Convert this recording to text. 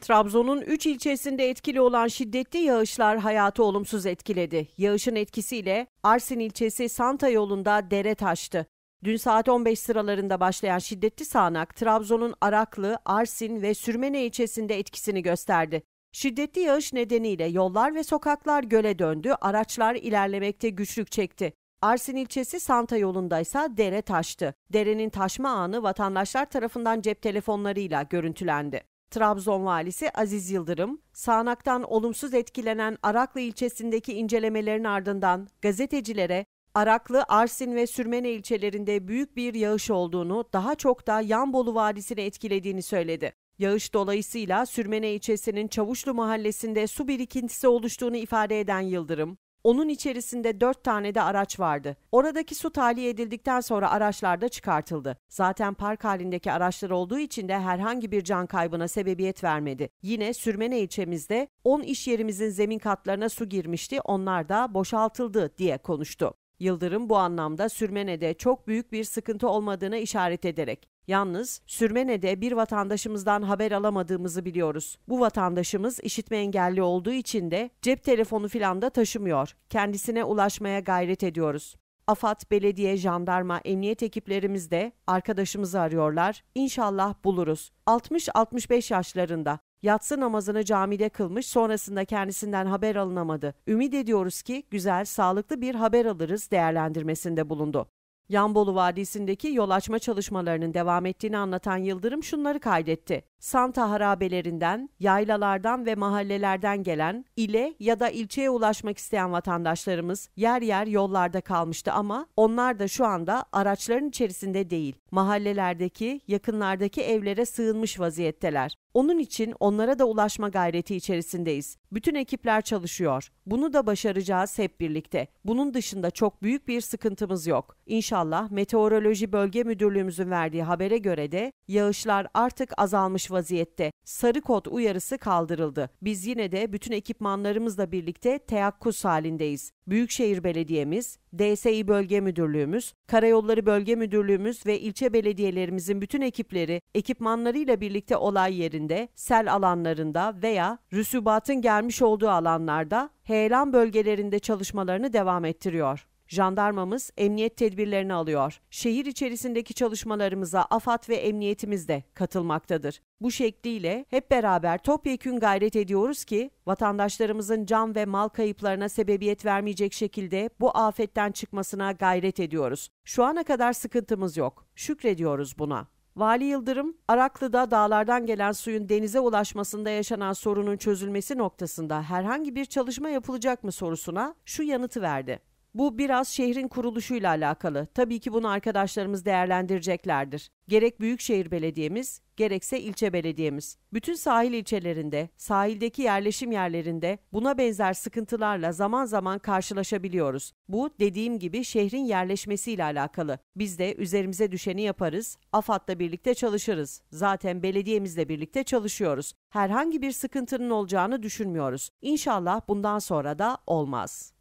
Trabzon'un 3 ilçesinde etkili olan şiddetli yağışlar hayatı olumsuz etkiledi. Yağışın etkisiyle Arsin ilçesi Santa yolunda dere taştı. Dün saat 15 sıralarında başlayan şiddetli sağanak Trabzon'un Araklı, Arsin ve Sürmene ilçesinde etkisini gösterdi. Şiddetli yağış nedeniyle yollar ve sokaklar göle döndü, araçlar ilerlemekte güçlük çekti. Arsin ilçesi Santa yolundaysa dere taştı. Derenin taşma anı vatandaşlar tarafından cep telefonlarıyla görüntülendi. Trabzon valisi Aziz Yıldırım, sağanaktan olumsuz etkilenen Araklı ilçesindeki incelemelerin ardından gazetecilere Araklı, Arsin ve Sürmene ilçelerinde büyük bir yağış olduğunu, daha çok da Yanbolu Vadisi'ni etkilediğini söyledi. Yağış dolayısıyla Sürmene ilçesinin Çavuşlu mahallesinde su birikintisi oluştuğunu ifade eden Yıldırım, onun içerisinde 4 tane de araç vardı. Oradaki su tahliye edildikten sonra araçlar da çıkartıldı. Zaten park halindeki araçlar olduğu için de herhangi bir can kaybına sebebiyet vermedi. Yine Sürmene ilçemizde 10 iş yerimizin zemin katlarına su girmişti. Onlar da boşaltıldı diye konuştu. Yıldırım bu anlamda Sürmene'de çok büyük bir sıkıntı olmadığını işaret ederek Yalnız Sürmene'de bir vatandaşımızdan haber alamadığımızı biliyoruz. Bu vatandaşımız işitme engelli olduğu için de cep telefonu filan da taşımıyor. Kendisine ulaşmaya gayret ediyoruz. AFAD, belediye, jandarma, emniyet ekiplerimiz de arkadaşımızı arıyorlar. İnşallah buluruz. 60-65 yaşlarında. Yatsı namazını camide kılmış sonrasında kendisinden haber alınamadı. Ümit ediyoruz ki güzel, sağlıklı bir haber alırız değerlendirmesinde bulundu. Yanbolu Vadisi'ndeki yol açma çalışmalarının devam ettiğini anlatan Yıldırım şunları kaydetti. Santa harabelerinden, yaylalardan ve mahallelerden gelen ile ya da ilçeye ulaşmak isteyen vatandaşlarımız yer yer yollarda kalmıştı ama onlar da şu anda araçların içerisinde değil, mahallelerdeki, yakınlardaki evlere sığınmış vaziyetteler. Onun için onlara da ulaşma gayreti içerisindeyiz. Bütün ekipler çalışıyor. Bunu da başaracağız hep birlikte. Bunun dışında çok büyük bir sıkıntımız yok. İnşallah Meteoroloji Bölge Müdürlüğümüzün verdiği habere göre de yağışlar artık azalmış vaziyette. Sarı kod uyarısı kaldırıldı. Biz yine de bütün ekipmanlarımızla birlikte teyakkuz halindeyiz. Büyükşehir Belediyemiz, DSİ Bölge Müdürlüğümüz, Karayolları Bölge Müdürlüğümüz ve ilçe belediyelerimizin bütün ekipleri ekipmanlarıyla birlikte olay yerinde, sel alanlarında veya rüsubatın gelmiş olduğu alanlarda heyelan bölgelerinde çalışmalarını devam ettiriyor. Jandarmamız emniyet tedbirlerini alıyor. Şehir içerisindeki çalışmalarımıza AFAD ve emniyetimiz de katılmaktadır. Bu şekliyle hep beraber topyekün gayret ediyoruz ki vatandaşlarımızın can ve mal kayıplarına sebebiyet vermeyecek şekilde bu afetten çıkmasına gayret ediyoruz. Şu ana kadar sıkıntımız yok. Şükrediyoruz buna. Vali Yıldırım, Araklı'da dağlardan gelen suyun denize ulaşmasında yaşanan sorunun çözülmesi noktasında herhangi bir çalışma yapılacak mı sorusuna şu yanıtı verdi. Bu biraz şehrin kuruluşuyla alakalı. Tabii ki bunu arkadaşlarımız değerlendireceklerdir. Gerek büyükşehir belediyemiz, gerekse ilçe belediyemiz. Bütün sahil ilçelerinde, sahildeki yerleşim yerlerinde buna benzer sıkıntılarla zaman zaman karşılaşabiliyoruz. Bu dediğim gibi şehrin yerleşmesiyle alakalı. Biz de üzerimize düşeni yaparız, AFAD'la birlikte çalışırız. Zaten belediyemizle birlikte çalışıyoruz. Herhangi bir sıkıntının olacağını düşünmüyoruz. İnşallah bundan sonra da olmaz.